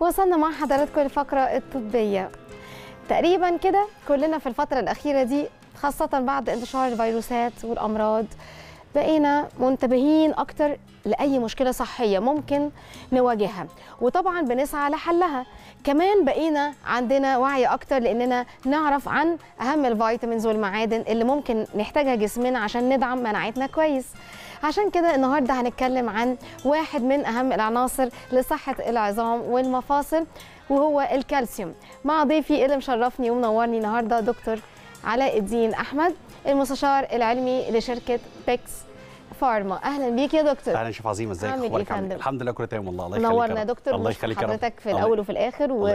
وصلنا مع حضراتكم الفقرة الطبية تقريبا كده كلنا في الفترة الأخيرة دي خاصة بعد انتشار الفيروسات والأمراض بقينا منتبهين اكتر لاي مشكله صحيه ممكن نواجهها وطبعا بنسعى لحلها كمان بقينا عندنا وعي اكتر لاننا نعرف عن اهم الفيتامينز والمعادن اللي ممكن نحتاجها جسمنا عشان ندعم مناعتنا كويس عشان كده النهارده هنتكلم عن واحد من اهم العناصر لصحه العظام والمفاصل وهو الكالسيوم مع ضيفي اللي مشرفني ومنورني النهارده دكتور علاء الدين احمد المستشار العلمي لشركه بيكس فارما اهلا بيك يا دكتور اهلا شيف عظيم ازيك اخبارك إيه عامل إيه؟ الحمد لله كله تمام والله الله يخليك نورنا يا دكتور الله يخليك حضرتك في الاول وفي الاخر و...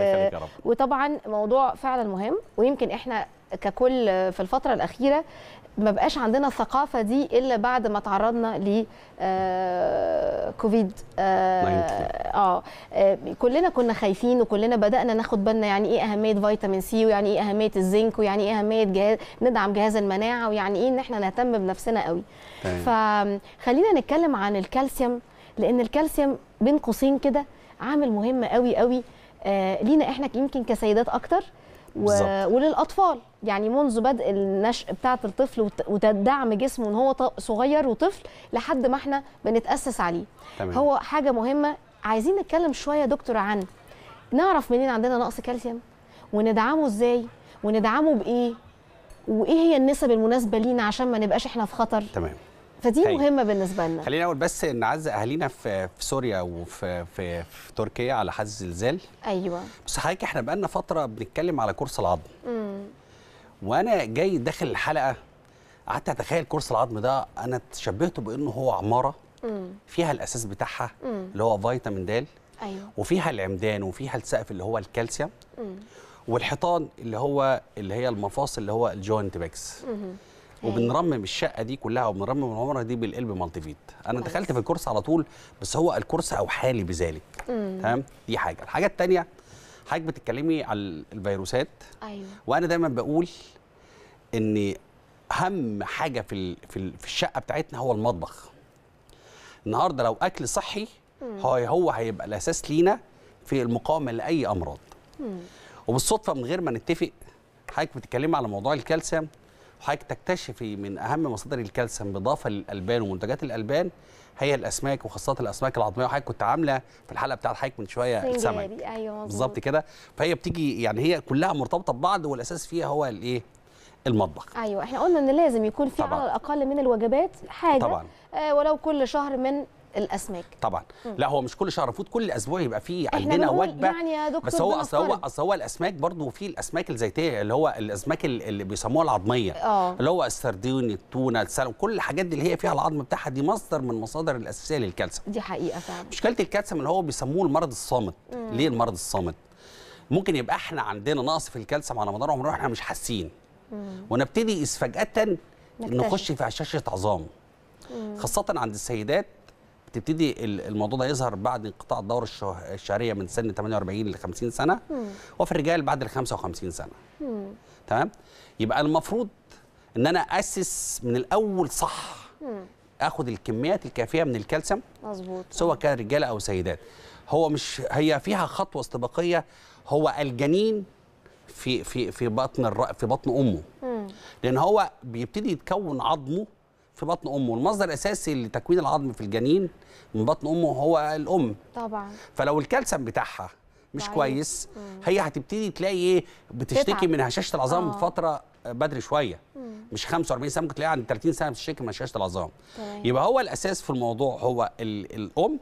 وطبعا موضوع فعلا مهم ويمكن احنا ككل في الفتره الاخيره ما بقاش عندنا الثقافه دي الا بعد ما تعرضنا ل آه، كوفيد آه،, اه كلنا كنا خايفين وكلنا بدانا ناخد بالنا يعني ايه اهميه فيتامين سي ويعني ايه اهميه الزنك ويعني ايه اهميه جهاز ندعم جهاز المناعه ويعني ايه ان احنا نهتم بنفسنا قوي فخلينا نتكلم عن الكالسيوم لان الكالسيوم بين قوسين كده عامل مهم قوي قوي آه لينا احنا يمكن كسيدات اكتر و... وللاطفال يعني منذ بدء النشء بتاعه الطفل ودعم جسمه ان هو صغير وطفل لحد ما احنا بنتاسس عليه تمام. هو حاجه مهمه عايزين نتكلم شويه يا دكتور عن نعرف منين عندنا نقص كالسيوم وندعمه ازاي وندعمه بايه وايه هي النسب المناسبه لينا عشان ما نبقاش احنا في خطر تمام فدي هي. طيب. مهمه بالنسبه لنا خلينا اقول بس نعزق اهالينا في في سوريا وفي في, في تركيا على حد الزلزال ايوه بس حضرتك احنا بقالنا فتره بنتكلم على كرسي العظم امم وانا جاي داخل الحلقه قعدت اتخيل كرسي العظم ده انا تشبهته بانه هو عماره مم. فيها الاساس بتاعها مم. اللي هو فيتامين د ايوه وفيها العمدان وفيها السقف اللي هو الكالسيوم والحيطان اللي هو اللي هي المفاصل اللي هو الجوينت باكس مم. وبنرمم الشقه دي كلها وبنرمم العمره دي بالقلب مالتيفيت انا دخلت في الكورس على طول بس هو الكورس او حالي بذلك تمام دي حاجه الحاجه الثانيه حضرتك بتتكلمي على الفيروسات ايوه وانا دايما بقول ان اهم حاجه في في الشقه بتاعتنا هو المطبخ النهارده لو اكل صحي هو هو هيبقى الاساس لينا في المقاومه لاي امراض وبالصدفه من غير ما نتفق حضرتك بتتكلمي على موضوع الكالسيوم وحضرتك تكتشفي من اهم مصادر الكالسيوم بالاضافه للالبان ومنتجات الالبان هي الاسماك وخاصه الاسماك العظميه وحضرتك كنت عامله في الحلقه بتاعت حضرتك من شويه السمك ايوه بالظبط كده فهي بتيجي يعني هي كلها مرتبطه ببعض والاساس فيها هو الايه المطبخ ايوه احنا قلنا ان لازم يكون في على الاقل من الوجبات حاجه طبعا آه ولو كل شهر من الاسماك طبعا مم. لا هو مش كل شهر المفروض كل اسبوع يبقى في عندنا وجبه يعني يا دكتور بس هو اصل هو اصل هو الاسماك برضو في الاسماك الزيتيه اللي هو الاسماك اللي بيسموها العظميه أوه. اللي هو السردين التونه السلم كل الحاجات دي اللي هي فيها العظم بتاعها دي مصدر من المصادر الاساسيه للكالسيوم دي حقيقه فعلا مشكله الكالسيوم اللي هو بيسموه المرض الصامت مم. ليه المرض الصامت ممكن يبقى احنا عندنا نقص في الكالسيوم على مدار عمرنا احنا مش حاسين ونبتدي فجاه نخش في هشاشه عظام خاصه عند السيدات تبتدي الموضوع ده يظهر بعد انقطاع الدوره الشهريه من سن 48 ل 50 سنه مم. وفي الرجال بعد ال 55 سنه مم. تمام يبقى المفروض ان انا اسس من الاول صح مم. اخد الكميات الكافيه من الكالسيوم مظبوط سواء كان رجال او سيدات هو مش هي فيها خطوه استباقيه هو الجنين في في في بطن الر... في بطن امه مم. لان هو بيبتدي يتكون عظمه في بطن امه المصدر الاساسي لتكوين العظم في الجنين من بطن امه هو الام طبعا فلو الكالسيوم بتاعها مش طيب. كويس مم. هي هتبتدي تلاقي ايه بتشتكي من هشاشه العظام آه. فتره بدري شويه مم. مش 45 سنه ممكن تلاقيها عند 30 سنه بتشتكي من هشاشه العظام طيب. يبقى هو الاساس في الموضوع هو الام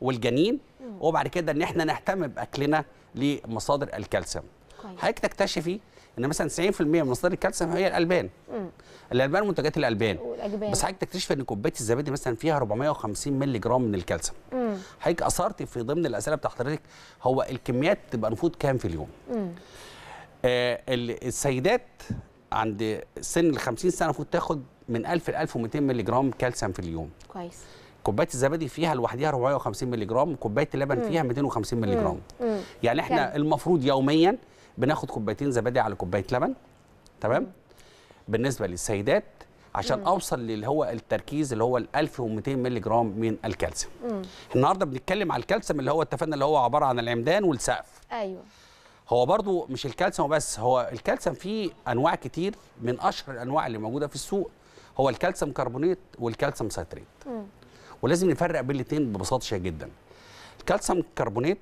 والجنين مم. وبعد كده ان احنا نهتم باكلنا لمصادر الكالسيوم حضرتك تكتشفي ان مثلا 90% من مصادر الكالسيوم هي الالبان مم. الالبان منتجات الالبان والأجبان. بس حضرتك تكتشف ان كوبايه الزبادي مثلا فيها 450 مللي جرام من الكالسيوم حضرتك اثرت في ضمن الاسئله بتاعت حضرتك هو الكميات تبقى المفروض كام في اليوم آه السيدات عند سن ال 50 سنه المفروض تاخد من 1000 ل 1200 مللي جرام كالسيوم في اليوم كويس كوبايه الزبادي فيها لوحديها 450 مللي جرام كوبايه اللبن مم. فيها 250 مللي جرام مم. يعني احنا يعني. المفروض يوميا بناخد كوبايتين زبادي على كوبايه لبن تمام بالنسبه للسيدات عشان مم. اوصل للي هو التركيز اللي هو ال 1200 مللي جرام من الكالسيوم النهارده بنتكلم على الكالسيوم اللي هو اتفقنا اللي هو عباره عن العمدان والسقف ايوه هو برضو مش الكالسيوم بس هو الكالسيوم فيه انواع كتير من اشهر الانواع اللي موجوده في السوق هو الكالسيوم كربونيت والكالسيوم سيتريت ولازم نفرق بين الاثنين ببساطه شديده جدا الكالسيوم كربونيت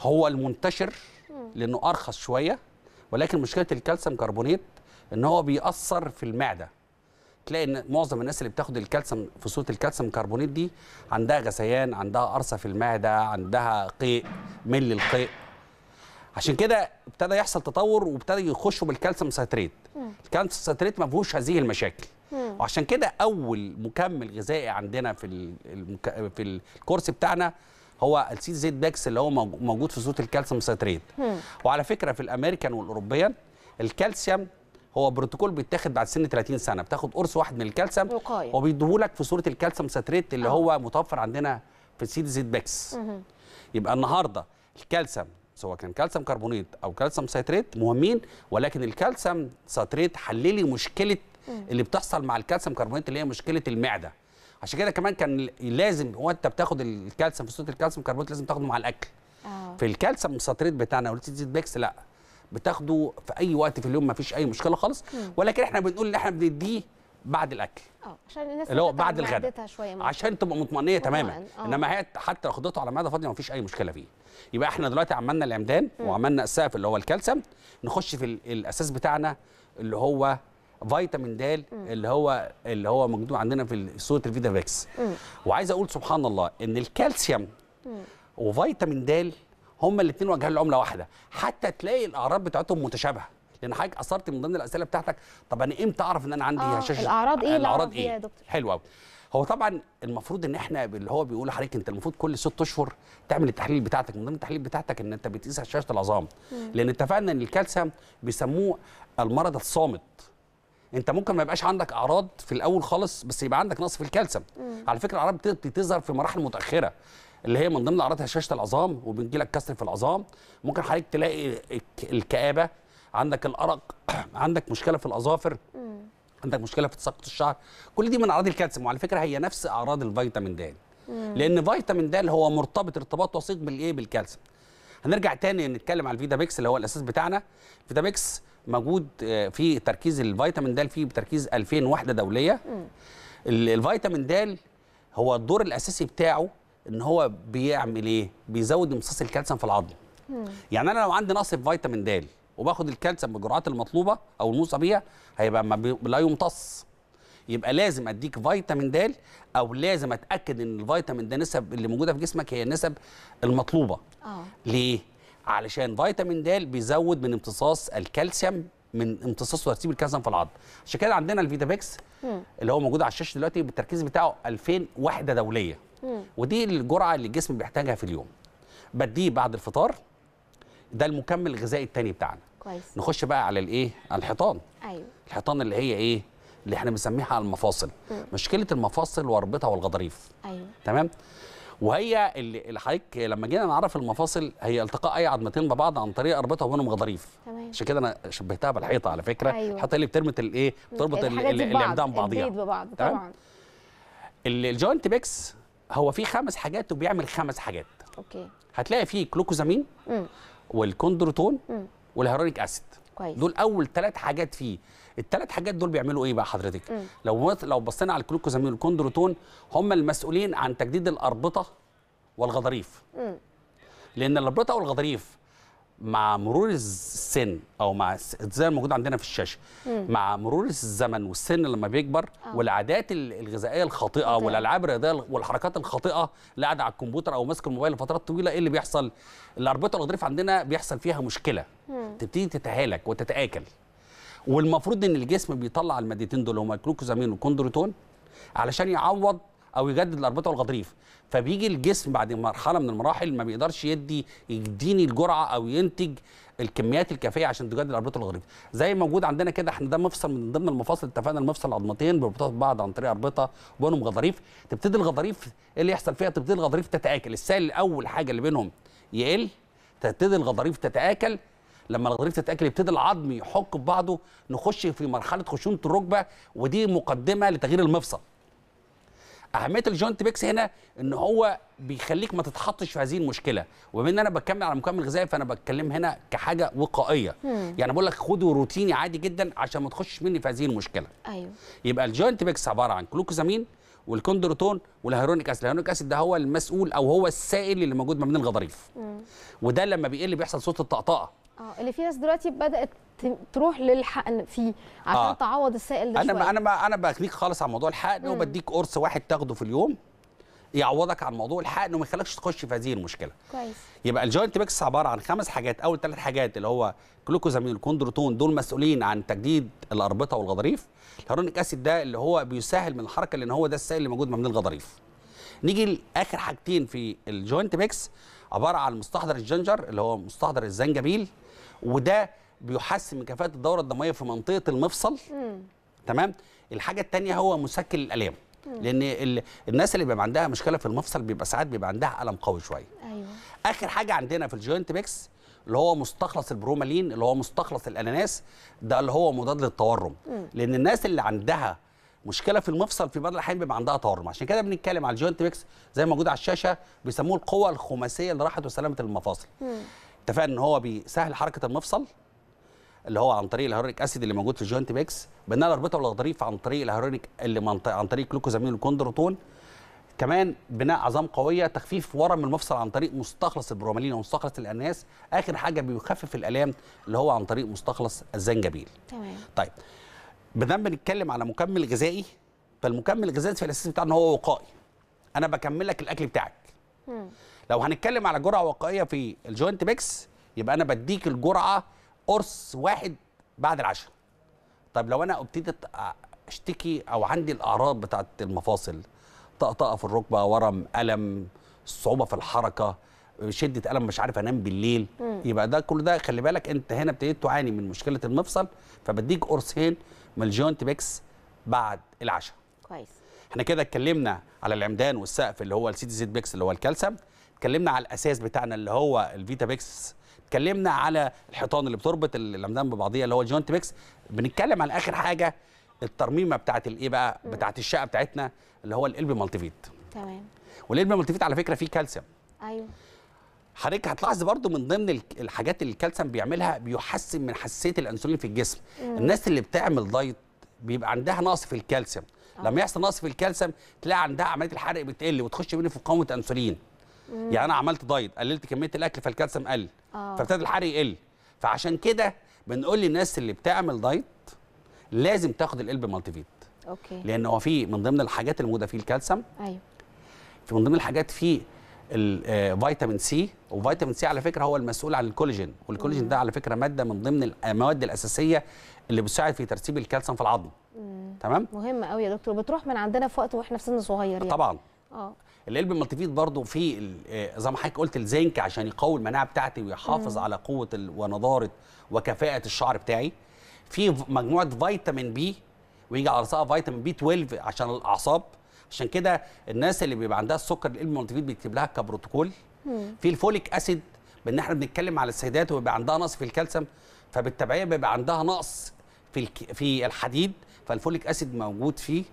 هو المنتشر لانه ارخص شويه ولكن مشكله الكالسيوم كربونيت ان هو بيأثر في المعده تلاقي ان معظم الناس اللي بتاخد الكالسيوم فصوله الكالسيوم كربونيت دي عندها غثيان عندها قرصه في المعده عندها قيء مل القيء عشان كده ابتدى يحصل تطور وابتدى يخشوا بالكالسيوم سيتريت الكالسيوم سيتريت ما فيهوش هذه المشاكل وعشان كده اول مكمل غذائي عندنا في المك... في الكورس بتاعنا هو السيد زيت باكس اللي هو موجود في صوره الكالسيوم سيترات وعلى فكره في الامريكان والاوروبيان الكالسيوم هو بروتوكول بيتاخد بعد سن 30 سنه بتاخد قرص واحد من الكالسيوم وقايه وبيديهولك في صوره الكالسيوم سيترات اللي أوه. هو متوفر عندنا في سيد زيت باكس يبقى النهارده الكالسيوم سواء كان كالسيوم كربونيت او كالسيوم سيترات مهمين ولكن الكالسيوم سيترات حللي مشكله اللي بتحصل مع الكالسيوم كربونيت اللي هي مشكله المعده عشان كده كمان كان لازم وانت بتاخد الكالسيوم في صوره الكالسيوم كربونات لازم تاخده مع الاكل آه. في الكالسيوم ساتريت بتاعنا زيت بيكس لا بتاخده في اي وقت في اليوم ما فيش اي مشكله خالص مم. ولكن احنا بنقول ان احنا بنديه بعد الاكل اه عشان الناس اللي هو بعد الغداء عشان تبقى مطمئنيه تماما أوه. انما هي حتى لو خدته على معده فاضيه ما فيش اي مشكله فيه يبقى احنا دلوقتي عملنا العمدان وعملنا السقف اللي هو الكالسيوم نخش في الاساس بتاعنا اللي هو فيتامين د اللي هو اللي هو موجود عندنا في صوره الفيتا فيكس وعايز اقول سبحان الله ان الكالسيوم وفيتامين د هما الاثنين وجهان لعمله واحده حتى تلاقي الاعراض بتاعتهم متشابهه لان حضرتك اثرت من ضمن الاسئله بتاعتك طب انا امتى اعرف ان انا عندي آه هشاشه الاعراض ايه الاعراض ايه يا دكتور حلو قوي هو طبعا المفروض ان احنا اللي هو بيقول لحضرتك انت المفروض كل ست اشهر تعمل التحليل بتاعتك من ضمن التحليل بتاعتك ان انت بتقيس هشاشه العظام لان اتفقنا ان الكالسيوم بيسموه المرض الصامت انت ممكن ما يبقاش عندك اعراض في الاول خالص بس يبقى عندك نقص في الكالسيوم على فكره الاعراض بتبتدي تظهر في مراحل متاخره اللي هي من ضمن اعراض هشاشه العظام وبيجي لك كسر في العظام ممكن حضرتك تلاقي الكابه عندك الارق عندك مشكله في الاظافر عندك مشكله في تساقط الشعر كل دي من اعراض الكالسيوم وعلى فكره هي نفس اعراض الفيتامين د لان فيتامين د هو مرتبط ارتباط وثيق بالايه بالكالسيوم هنرجع تاني نتكلم على الفيتا ميكس اللي هو الاساس بتاعنا الفيتا ميكس موجود آه، في تركيز الفيتامين د فيه بتركيز 2000 وحده دوليه الفيتامين د هو الدور الاساسي بتاعه ان هو بيعمل ايه بيزود امتصاص الكالسيوم في العظم يعني انا لو عندي نقص في فيتامين د وباخد الكالسيوم بالجرعات المطلوبه او الموصى بيها هيبقى لا يمتص يبقى لازم اديك فيتامين د او لازم اتاكد ان الفيتامين ده نسب اللي موجوده في جسمك هي النسب المطلوبه اه ليه علشان فيتامين د بيزود من امتصاص الكالسيوم من امتصاص وترتيب الكالسيوم في العظم عشان كده عندنا الفيتافيكس اللي هو موجود على الشاشه دلوقتي بالتركيز بتاعه 2000 وحده دوليه ودي الجرعه اللي الجسم بيحتاجها في اليوم بديه بعد الفطار ده المكمل الغذائي الثاني بتاعنا كويس نخش بقى على الايه الحيطان ايوه الحيطان اللي هي ايه اللي احنا بنسميها المفاصل م. مشكله المفاصل واربطه والغضاريف ايوه تمام وهي اللي حضرتك لما جينا نعرف المفاصل هي التقاء اي عظمتين ببعض عن طريق اربطه بينهم غضاريف عشان كده انا شبهتها بالحيطه على فكره أيوة. الحيطه اللي بترمت الايه بتربط الاقدام بعضيها ببعض طبعا الجوينت بيكس هو فيه خمس حاجات وبيعمل خمس حاجات اوكي هتلاقي فيه كلوكوزامين والكوندروتون والهيرونيك اسيد كويس. دول اول ثلاث حاجات فيه الثلاث حاجات دول بيعملوا ايه بقى حضرتك مم. لو لو بصينا على الكلوكوزامين والكوندروتون هم المسؤولين عن تجديد الاربطه والغضاريف لان الاربطه والغضاريف مع مرور السن او مع زي الموجود عندنا في الشاشه مع مرور الزمن والسن لما بيكبر آه. والعادات الغذائيه الخاطئه والالعاب الرياضيه والحركات الخاطئه اللي قاعده على الكمبيوتر او ماسك الموبايل لفترات طويله ايه اللي بيحصل الاربطه الغضريف عندنا بيحصل فيها مشكله مم. تبتدي تتهالك وتتاكل والمفروض ان الجسم بيطلع المادتين دول هما الجلوكوزامين والكوندروتون علشان يعوض او يجدد الاربطه والغضريف فبيجي الجسم بعد مرحله من المراحل ما بيقدرش يدي يديني الجرعه او ينتج الكميات الكافيه عشان تجدد الاربطه والغضريف زي موجود عندنا كده احنا ده مفصل من ضمن المفاصل اتفقنا المفصل العظمتين بيربطوا بعض عن طريق اربطه وبينهم غضاريف تبتدي الغضاريف ايه اللي يحصل فيها تبتدي الغضاريف تتاكل السائل الاول حاجه اللي بينهم يقل تبتدي الغضاريف تتاكل لما الغضاريف تتاكل يبتدي العظم يحك في بعضه نخش في مرحله خشونه الركبه ودي مقدمه لتغيير المفصل اهميه الجوينت بيكس هنا ان هو بيخليك ما تتحطش في هذه المشكله وبما ان انا بتكلم على مكمل غذائي فانا بتكلم هنا كحاجه وقائيه مم. يعني بقول لك خده روتيني عادي جدا عشان ما تخشش مني في هذه المشكله ايوه يبقى الجوينت بيكس عباره عن كلوكوزامين والكوندروتون والهيرونيك اسيد الهيرونيك اسيد ده هو المسؤول او هو السائل اللي موجود ما بين الغضاريف وده لما بيقل بيحصل صوت الطقطقه اه اللي في ناس دلوقتي بدات تروح للحقن فيه آه. عشان آه. تعوض السائل ده انا شوية. انا ما انا بخليك خالص عن موضوع الحقن مم. وبديك قرص واحد تاخده في اليوم يعوضك عن موضوع الحقن وما يخليكش تخش في هذه المشكله كويس يبقى الجوينت ميكس عباره عن خمس حاجات اول ثلاث حاجات اللي هو جلوكوزامين والكوندروتون دول مسؤولين عن تجديد الاربطه والغضاريف الهيرونيك اسيد ده اللي هو بيسهل من الحركه لان هو ده السائل اللي موجود ما بين الغضاريف نيجي لاخر حاجتين في الجوينت ميكس عباره عن مستحضر الجنجر اللي هو مستحضر الزنجبيل وده بيحسن من كفاءه الدوره الدمويه في منطقه المفصل مم. تمام الحاجه الثانيه هو مسكن الالام مم. لان ال... الناس اللي بيبقى عندها مشكله في المفصل بيبقى ساعات بيبقى عندها الم قوي شويه ايوه اخر حاجه عندنا في الجوينت بيكس اللي هو مستخلص البرومالين اللي هو مستخلص الاناناس ده اللي هو مضاد للتورم مم. لان الناس اللي عندها مشكله في المفصل في بعض الاحيان بيبقى عندها تورم عشان كده بنتكلم على الجوينت بيكس زي ما موجود على الشاشه بيسموه القوه الخماسيه لراحه وسلامه المفاصل مم. اتفقنا ان هو بيسهل حركه المفصل اللي هو عن طريق الهيرونيك اسيد اللي موجود في الجوينت بيكس بناء الاربطه والغضاريف عن طريق الهيرونيك اللي منط... عن طريق جلوكوزامين والكوندروتون كمان بناء عظام قويه تخفيف ورم المفصل عن طريق مستخلص البرومالين ومستخلص الاناناس اخر حاجه بيخفف الالام اللي هو عن طريق مستخلص الزنجبيل تمام طيب بدنا بنتكلم على مكمل غذائي فالمكمل الغذائي في الاساس بتاعنا هو وقائي انا بكمل لك الاكل بتاعك مم. لو هنتكلم على جرعه وقائيه في الجوينت ميكس يبقى انا بديك الجرعه قرص واحد بعد العشاء طب لو انا ابتديت اشتكي او عندي الاعراض بتاعه المفاصل طقطقه في الركبه ورم الم صعوبه في الحركه شده الم مش عارف انام بالليل مم. يبقى ده كل ده خلي بالك انت هنا ابتديت تعاني من مشكله المفصل فبديك قرصين من الجوينت بيكس بعد العشاء كويس احنا كده اتكلمنا على العمدان والسقف اللي هو السي تي زد بيكس اللي هو الكالسيوم اتكلمنا على الاساس بتاعنا اللي هو الفيتا بيكس اتكلمنا على الحيطان اللي بتربط الامدان ببعضيها اللي هو الجوينت بيكس بنتكلم على اخر حاجه الترميمه بتاعت الايه بقى بتاعت الشقه بتاعتنا اللي هو القلب مالتيفيت تمام والقلب مالتيفيت على فكره فيه كالسيوم ايوه حضرتك هتلاحظ برضو من ضمن الحاجات اللي الكالسيوم بيعملها بيحسن من حساسيه الانسولين في الجسم مم. الناس اللي بتعمل دايت بيبقى عندها نقص في الكالسيوم آه. لما يحصل نقص في الكالسيوم تلاقي عندها عمليه الحرق بتقل وتخش منه في قوامه انسولين يعني انا عملت دايت قللت كميه الاكل فالكالسيوم قل آه. فابتدى الحرق يقل فعشان كده بنقول للناس اللي بتعمل دايت لازم تاخد القلب مالتي فيت اوكي لان هو في من ضمن الحاجات الموجوده فيه الكالسيوم ايوه في من ضمن الحاجات فيه الفيتامين آه، سي وفيتامين سي على فكره هو المسؤول عن الكولاجين والكولاجين ده على فكره ماده من ضمن آه، المواد الاساسيه اللي بتساعد في ترسيب الكالسيوم في العظم مم. تمام مهم قوي يا دكتور بتروح من عندنا في وقت واحنا في سن صغير يعني. طبعا اه العلب المالتيفيت برضه فيه آه، زي ما حضرتك قلت الزنك عشان يقوي المناعه بتاعتي ويحافظ مم. على قوه ونضاره وكفاءه الشعر بتاعي في مجموعه فيتامين بي ويجي على راسها فيتامين بي 12 عشان الاعصاب عشان كده الناس اللي بيبقى عندها السكر العلب المالتيفيت بيكتب لها كبروتوكول في الفوليك اسيد بان احنا بنتكلم على السيدات وبيبقى عندها نقص في الكالسيوم فبالتبعيه بيبقى عندها نقص في في الحديد فالفوليك اسيد موجود فيه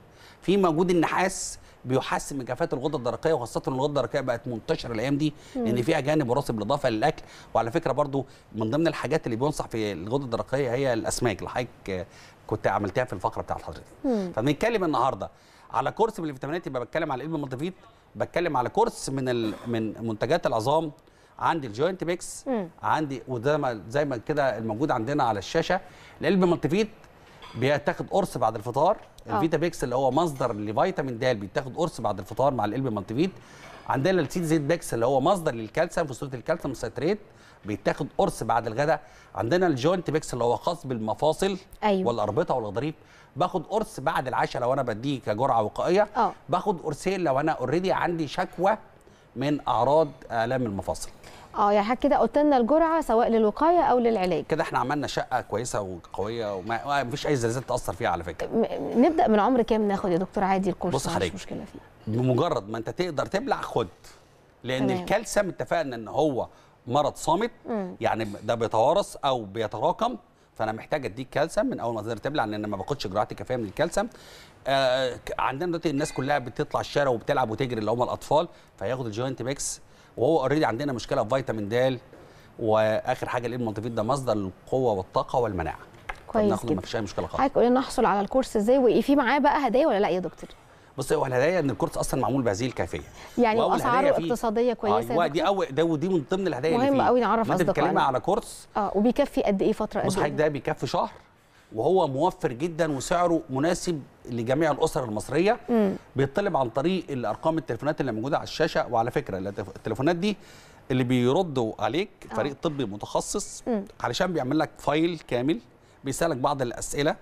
في موجود النحاس بيحسن من كفاءه الغده الدرقيه وخاصه الغده الدرقيه بقت منتشره الايام دي مم. لان فيها جانب مناسب للاضافه للاكل وعلى فكره برضو من ضمن الحاجات اللي بينصح في الغده الدرقيه هي الاسماك اللي حضرتك كنت عملتها في الفقره بتاعت حضرتك فبنتكلم النهارده على كورس من الفيتامينات يبقى بتكلم على الابن مالتيفيت بتكلم على كورس من ال... من منتجات العظام عندي الجوينت ميكس عندي وده ما زي ما كده الموجود عندنا على الشاشه القلب مالتيفيت بيتاخد قرص بعد الفطار اه. الفيتا بيكس اللي هو مصدر لفيتامين د بيتاخد قرص بعد الفطار مع القلب مالتيفيت عندنا لتيت زيت بيكس اللي هو مصدر للكالسيوم في صوره الكالسيوم سيتريت بيتاخد قرص بعد الغداء عندنا الجوينت بيكس اللي هو خاص بالمفاصل أيوة. والاربطه والغضاريف باخد قرص بعد العشاء لو انا بديه كجرعه وقائيه أوه. باخد قرصين لو انا اوريدي عندي شكوى من اعراض الام المفاصل اه يعني حضرتك كده قلت لنا الجرعه سواء للوقايه او للعلاج كده احنا عملنا شقه كويسه وقويه وما فيش اي زلزال تاثر فيها على فكره نبدا من عمر كام ناخد يا دكتور عادي الكورس بص مش مشكله فيه بمجرد ما انت تقدر تبلع خد لان الكالسيوم اتفقنا ان هو مرض صامت يعني ده بيتوارث او بيتراكم فانا محتاج اديك كالسيوم من اول ما تقدر تبلع لان ما باخدش جرعات كافيه من الكالسيوم آه عندنا دلوقتي الناس كلها بتطلع الشارع وبتلعب وتجري اللي هم الاطفال فياخد الجوينت ميكس وهو اوريدي عندنا مشكله في فيتامين د واخر حاجه ليه المالتي ده مصدر للقوه والطاقه والمناعه كويس جدا مفيش اي مشكله خالص حضرتك قولي لنا احصل على الكورس ازاي وفي معاه بقى هدايا ولا لا يا دكتور بص هو الهدايا ان الكورس اصلا معمول بهذه الكيفيه يعني واسعاره اقتصاديه آه، كويسه ايوه دي اول ده ودي من ضمن الهدايا اللي فيه مهم قوي نعرف اصدقائنا انت على كورس اه وبيكفي قد ايه فتره قد ايه ده بيكفي شهر وهو موفر جدا وسعره مناسب لجميع الاسر المصريه بيطلب عن طريق الارقام التليفونات اللي موجوده على الشاشه وعلى فكره التليفونات دي اللي بيردوا عليك آه. فريق طبي متخصص م. علشان بيعمل لك فايل كامل بيسالك بعض الاسئله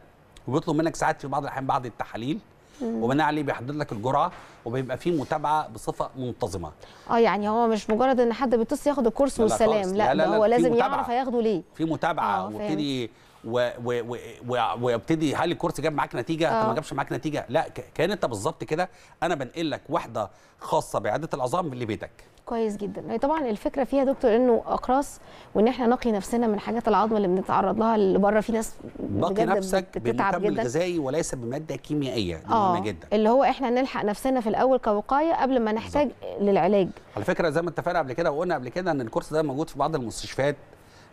وبيطلب منك ساعات في بعض الاحيان بعض التحاليل وبناء عليه بيحدد لك الجرعه وبيبقى فيه متابعه بصفه منتظمه اه يعني هو مش مجرد ان حد بيتصل ياخد الكورس والسلام لا, لا, لا, لا, لا هو لازم يعرف هياخده ليه في متابعه آه، وابتدي و... و... و... ويبتدي هل الكورس جاب معاك نتيجه انت ما آه. جابش معاك نتيجه لا ك... كان انت بالظبط كده انا بنقل لك واحده خاصه باعاده العظام لبيتك كويس جدا طبعا الفكره فيها دكتور انه اقراص وان احنا نقي نفسنا من حاجات العظم اللي بنتعرض لها اللي بره في ناس نقي نفسك بتتعب جدا وليس بماده كيميائيه مهمه آه. جدا اللي هو احنا نلحق نفسنا في الاول كوقايه قبل ما نحتاج بالزبط. للعلاج على فكره زي ما اتفقنا قبل كده وقلنا قبل كده ان الكورس ده موجود في بعض المستشفيات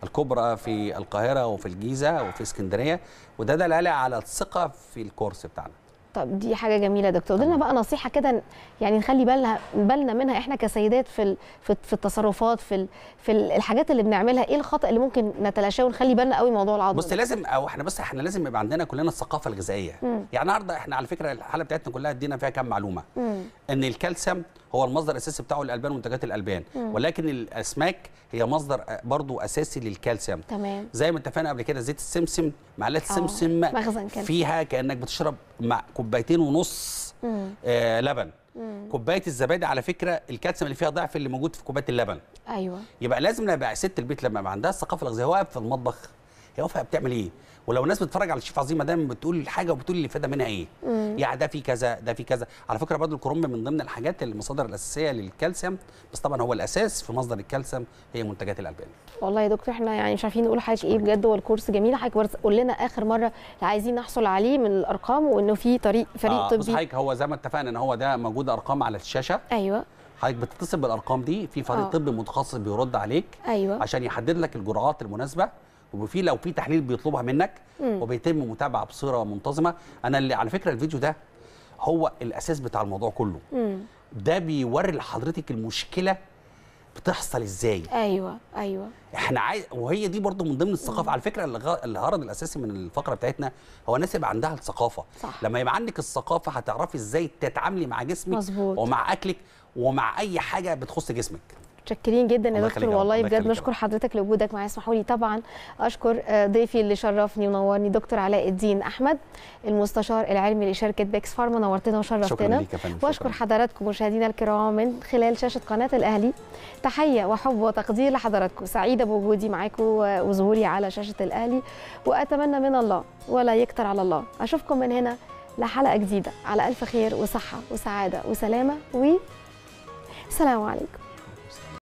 الكبرى في القاهره وفي الجيزه وفي اسكندريه وده دلاله على الثقه في الكورس بتاعنا طب دي حاجه جميله يا دكتور ادينا بقى نصيحه كده يعني نخلي بالنا بالنا منها احنا كسيدات في في التصرفات في في الحاجات اللي بنعملها ايه الخطا اللي ممكن نتلاشاه ونخلي بالنا قوي موضوع العظم بص لازم او احنا بس احنا لازم يبقى عندنا كلنا الثقافه الغذائيه يعني النهارده احنا على فكره الحاله بتاعتنا كلها ادينا فيها كام معلومه مم. ان الكالسيوم هو المصدر الاساسي بتاعه الالبان ومنتجات الالبان مم. ولكن الاسماك هي مصدر برضو اساسي للكالسيوم تمام زي ما اتفقنا قبل كده زيت السمسم معلقه السمسم آه. فيها كانك بتشرب مع كوبايتين ونص آه لبن كوبايه الزبادي على فكره الكالسيوم اللي فيها ضعف اللي موجود في كوبايه اللبن ايوه يبقى لازم نبقى ست البيت لما يبقى عندها الثقافه الغذائيه واقفه في المطبخ هي واقفه بتعمل ايه ولو الناس بتتفرج على الشيف عظيمه دايما بتقول حاجه وبتقول الافاده منها ايه مم. يعني ده في كذا ده في كذا على فكره برضو الكرنب من ضمن الحاجات المصادر الاساسيه للكالسيوم بس طبعا هو الاساس في مصدر الكالسيوم هي منتجات الالبان والله يا دكتور احنا يعني مش عارفين نقول حاجه ايه بجد هو الكورس جميل حضرتك قول لنا اخر مره اللي عايزين نحصل عليه من الارقام وانه في طريق فريق آه طبي بص حضرتك هو زي ما اتفقنا ان هو ده موجود ارقام على الشاشه ايوه حضرتك بتتصل بالارقام دي في فريق آه. طبي متخصص بيرد عليك ايوه عشان يحدد لك الجرعات المناسبه وفي لو في تحليل بيطلبها منك وبيتم متابعه بصوره منتظمه انا اللي على فكره الفيديو ده هو الاساس بتاع الموضوع كله مم. ده بيوري لحضرتك المشكله بتحصل ازاي ايوه ايوه احنا عايز وهي دي برضو من ضمن الثقافه مم. على فكره الغرض الاساسي من الفقره بتاعتنا هو الناس يبقى عندها الثقافه صح. لما يبقى عندك الثقافه هتعرفي ازاي تتعاملي مع جسمك مزبوط. ومع اكلك ومع اي حاجه بتخص جسمك متشكرين جدا يا دكتور والله بجد نشكر حضرتك لوجودك معايا اسمحوا لي طبعا اشكر آه، ضيفي اللي شرفني ونورني دكتور علاء الدين احمد المستشار العلمي لشركه بيكس فارما نورتنا وشرفتنا واشكر حضراتكم مشاهدينا الكرام من خلال شاشه قناه الاهلي تحيه وحب وتقدير لحضراتكم سعيده بوجودي معاكم وظهوري على شاشه الاهلي واتمنى من الله ولا يكتر على الله اشوفكم من هنا لحلقه جديده على الف خير وصحه وسعاده وسلامه و السلام عليكم